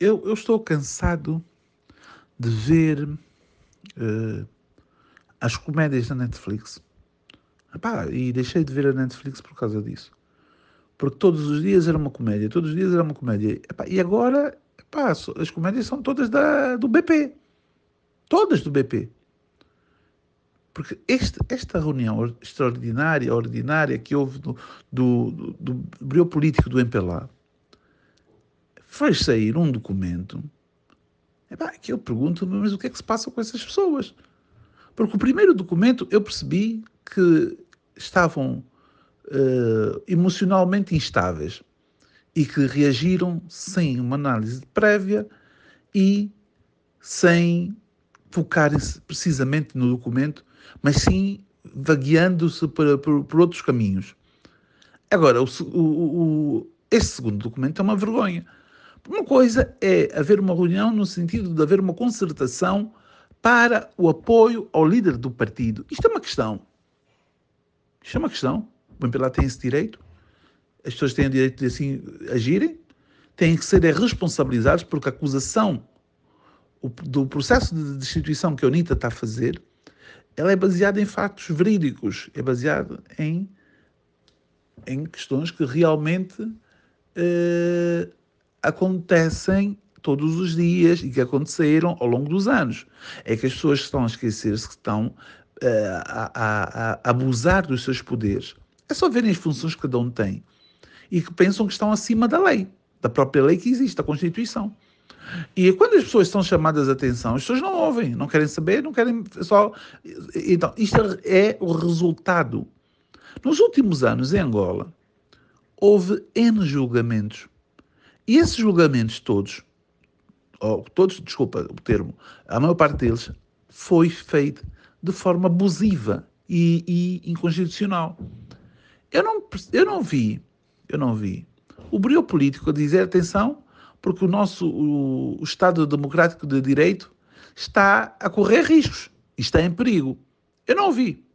eu, eu estou cansado de ver uh, as comédias da Netflix. Epá, e deixei de ver a Netflix por causa disso. Porque todos os dias era uma comédia, todos os dias era uma comédia. Epá, e agora, epá, as comédias são todas da, do BP. Todas do BP. Porque este, esta reunião extraordinária, ordinária, que houve do, do, do, do político do MPLA, faz sair um documento, epá, que eu pergunto-me, mas o que é que se passa com essas pessoas? Porque o primeiro documento eu percebi que estavam uh, emocionalmente instáveis e que reagiram sem uma análise prévia e sem focarem-se precisamente no documento, mas sim vagueando-se por, por, por, outros caminhos. Agora, o, o, o, segundo documento é uma vergonha, uma coisa é haver uma reunião no sentido de haver uma concertação para o apoio ao líder do partido. Isto é uma questão. Isto é uma questão. O MPLA tem esse direito. As pessoas têm o direito de assim agirem. Têm que ser responsabilizados porque a acusação do processo de destituição que a UNITA está a fazer, ela é baseada em factos verídicos, é baseada em, em questões que realmente eh, acontecem todos os dias e que aconteceram ao longo dos anos. É que as pessoas estão a esquecer-se que estão uh, a, a, a, abusar dos seus poderes. É só verem as funções que cada um tem e que pensam que estão acima da lei, da própria lei que existe, da Constituição. E quando as pessoas são chamadas a atenção, as pessoas não ouvem, não querem saber, não querem só. Então, isto é o resultado. Nos últimos anos, em Angola, houve N julgamentos e esses julgamentos todos, ou todos, desculpa o termo, a maior parte deles foi feito de forma abusiva e, e inconstitucional. Eu não, eu não vi, eu não vi o brilho político a dizer atenção, porque o nosso o, o Estado democrático de direito está a correr riscos, está é em perigo. Eu não vi.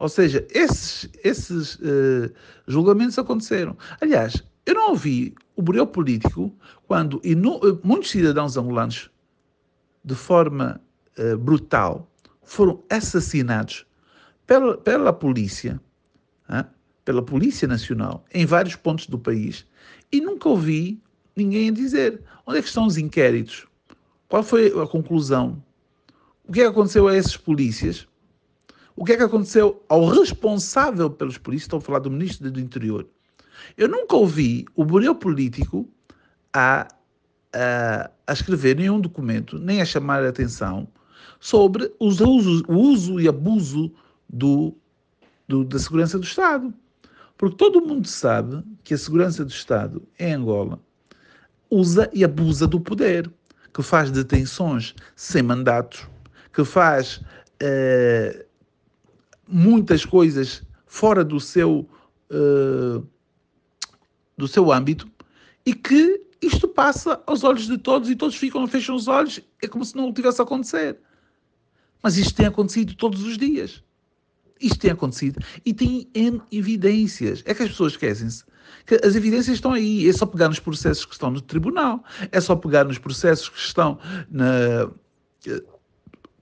Ou seja, esses, esses uh, julgamentos aconteceram. Aliás, eu não ouvi o burial político, quando e eh, muitos cidadãos angolanos, de forma uh, brutal, foram assassinados pela, pela polícia, uh, pela Polícia Nacional, em vários pontos do país, e nunca ouvi ninguém a dizer onde é que estão os inquéritos, qual foi a conclusão, o que é que aconteceu a esses polícias, o que é que aconteceu ao responsável pelos polícias, estou a falar do Ministro do Interior, eu nunca ouvi o Bureu político a, a, a escrever nenhum documento, nem a chamar a atenção sobre os usos, o uso e abuso do, do, da segurança do Estado. Porque todo mundo sabe que a segurança do Estado em Angola usa e abusa do poder, que faz detenções sem mandatos, que faz eh, muitas coisas fora do seu. Eh, do seu âmbito e que isto passa aos olhos de todos e todos ficam, fecham os olhos, é como se não tivesse a acontecer. Mas isto tem acontecido todos os dias. Isto tem acontecido e tem evidências. É que as pessoas esquecem-se que as evidências estão aí. É só pegar nos processos que estão no tribunal, é só pegar nos processos que estão na, eh,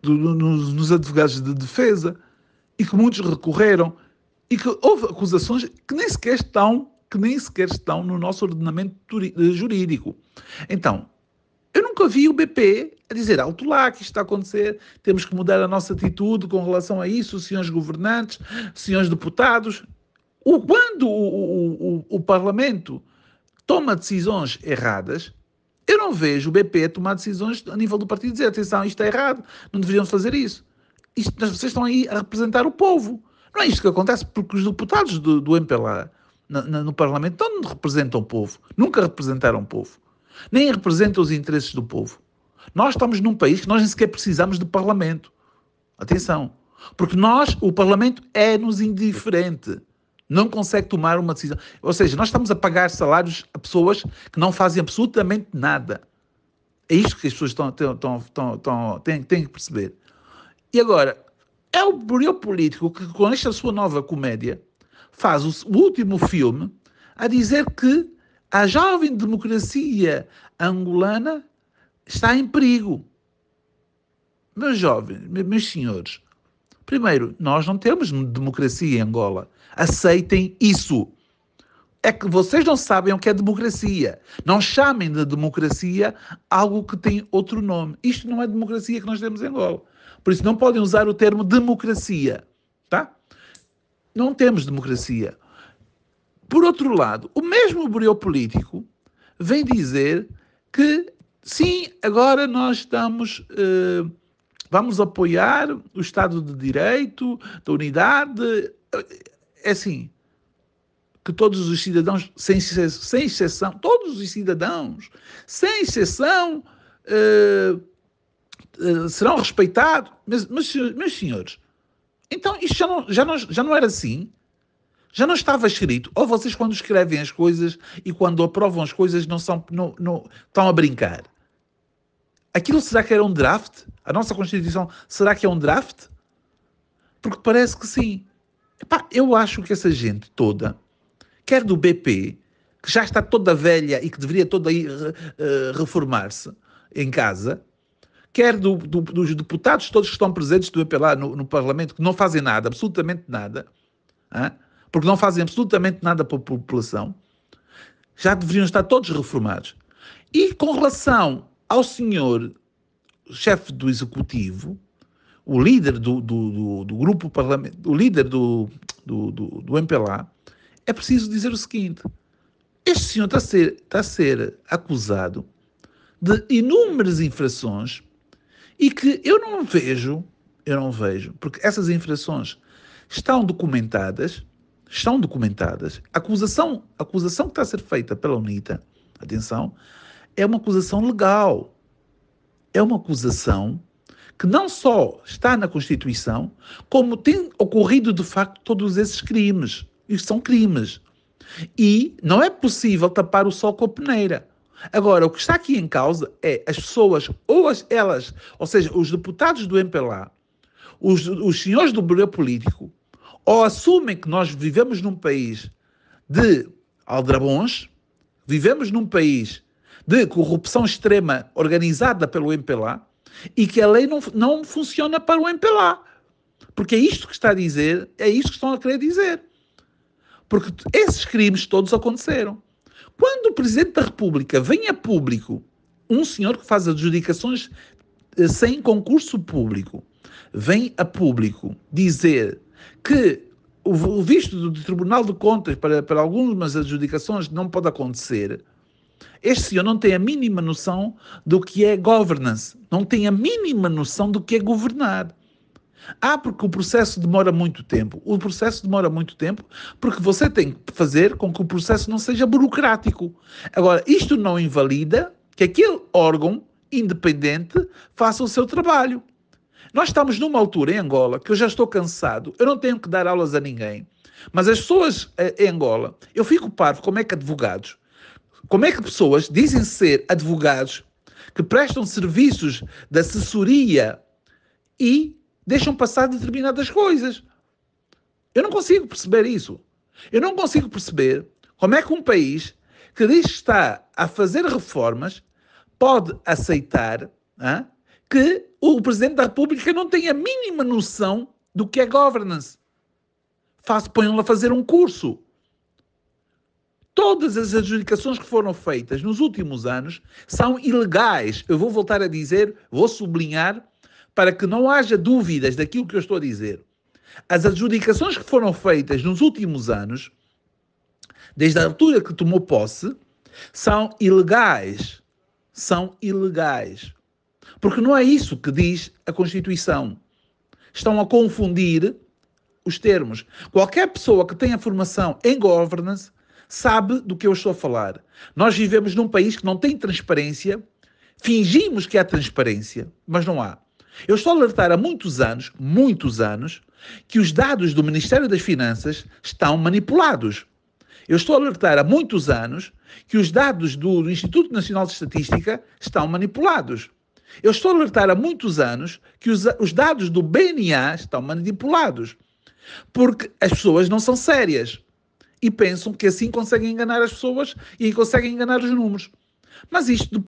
nos, nos advogados de defesa e que muitos recorreram e que houve acusações que nem sequer estão que nem sequer estão no nosso ordenamento eh, jurídico. Então, eu nunca vi o BP a dizer alto lá que isto está a acontecer, temos que mudar a nossa atitude com relação a isso, senhores governantes, senhores deputados. O, quando o, o, o Parlamento toma decisões erradas, eu não vejo o BP a tomar decisões a nível do partido dizer atenção, isto é errado, não deveriam fazer isso. Isto, vocês estão aí a representar o povo. Não é isto que acontece, porque os deputados do, do MPLA no Parlamento, então não representam o povo, nunca representaram o povo, nem representam os interesses do povo. Nós estamos num país que nós nem sequer precisamos de Parlamento. Atenção. Porque nós, o Parlamento, é-nos indiferente. Não consegue tomar uma decisão. Ou seja, nós estamos a pagar salários a pessoas que não fazem absolutamente nada. É isto que as pessoas estão, estão, estão, estão têm, têm que perceber. E agora, é o poder político que, com esta sua nova comédia, faz o, último filme a dizer que a jovem democracia angolana está em perigo. Meus jovens, meus senhores, primeiro, nós não temos democracia em Angola. Aceitem isso. É que vocês não sabem o que é democracia. Não chamem de democracia algo que tem outro nome. Isto não é democracia que nós temos em Angola. Por isso, não podem usar o termo democracia não temos democracia. Por outro lado, o mesmo breu político vem dizer que sim, agora nós estamos. Eh, vamos apoiar o Estado de Direito, da unidade. Eh, é assim, que todos os cidadãos, sem, sem exceção, todos os cidadãos, sem exceção, eh, serão respeitados. Mas, mas, meus senhores, então, isto já não, já, não, já não era assim. Já não estava escrito. Ou vocês, quando escrevem as coisas e quando aprovam as coisas, não são não, não, estão a brincar. Aquilo será que era um draft? A nossa Constituição será que é um draft? Porque parece que sim. Epá, eu acho que essa gente toda, quer do BP, que já está toda velha e que deveria toda ir uh, eh, eh, reformar-se em casa, quer do, do, dos deputados todos que estão presentes do EPLA no, no Parlamento, que não fazem nada, absolutamente nada, hein? porque não fazem absolutamente nada para a população, já deveriam estar todos reformados. E com relação ao senhor chefe do executivo, o líder do, do, do, do grupo parlamentar, o líder do, do, do, MPLA, é preciso dizer o seguinte: este senhor está a ser, está a ser acusado de inúmeras infrações e que eu não vejo, eu não vejo, porque essas infrações estão documentadas, estão documentadas. A acusação, a acusação que está a ser feita pela UNITA, atenção, é uma acusação legal. É uma acusação que não só está na Constituição, como tem ocorrido de facto todos esses crimes. Isto são crimes. E não é possível tapar o sol com a peneira. Agora, o que está aqui em causa é as pessoas, ou as, elas, ou seja, os deputados do MPLA, os, os senhores do Bureu Político, ou assumem que nós vivemos num país de aldrabões, vivemos num país de corrupção extrema organizada pelo MPLA e que a lei não, não funciona para o MPLA. Porque é isto que está a dizer, é isto que estão a querer dizer. Porque esses crimes todos aconteceram. Quando o presidente da República vem a público, um senhor que faz adjudicações eh, sem concurso público, vem a público dizer que o visto do Tribunal de Contas para, para algumas adjudicações não pode acontecer, este senhor não tem a mínima noção do que é governance, não tem a mínima noção do que é governar. Ah, porque o processo demora muito tempo. O processo demora muito tempo porque você tem que fazer com que o processo não seja burocrático. Agora, isto não invalida que aquele órgão independente faça o seu trabalho. Nós estamos numa altura em Angola que eu já estou cansado, eu não tenho que dar aulas a ninguém. Mas as pessoas eh, em Angola, eu fico parvo como é que advogados, como é que pessoas dizem ser advogados que prestam serviços de assessoria e deixam passar determinadas coisas. Eu não consigo perceber isso. Eu não consigo perceber como é que um país que diz que está a fazer reformas pode aceitar ah, que o Presidente da República não tenha a mínima noção do que é governance. põe lo a fazer um curso. Todas as adjudicações que foram feitas nos últimos anos são ilegais. Eu vou voltar a dizer, vou sublinhar para que não haja dúvidas daquilo que eu estou a dizer, as adjudicações que foram feitas nos últimos anos, desde a altura que tomou posse, são ilegais. São ilegais. Porque não é isso que diz a Constituição. Estão a confundir os termos. Qualquer pessoa que tenha formação em governance sabe do que eu estou a falar. Nós vivemos num país que não tem transparência, fingimos que há transparência, mas não há. Eu estou a alertar há muitos anos, muitos anos, que os dados do Ministério das Finanças estão manipulados. Eu estou a alertar há muitos anos que os dados do Instituto Nacional de Estatística estão manipulados. Eu estou a alertar há muitos anos que os, os dados do BNA estão manipulados. Porque as pessoas não são sérias e pensam que assim conseguem enganar as pessoas e conseguem enganar os números. Mas isto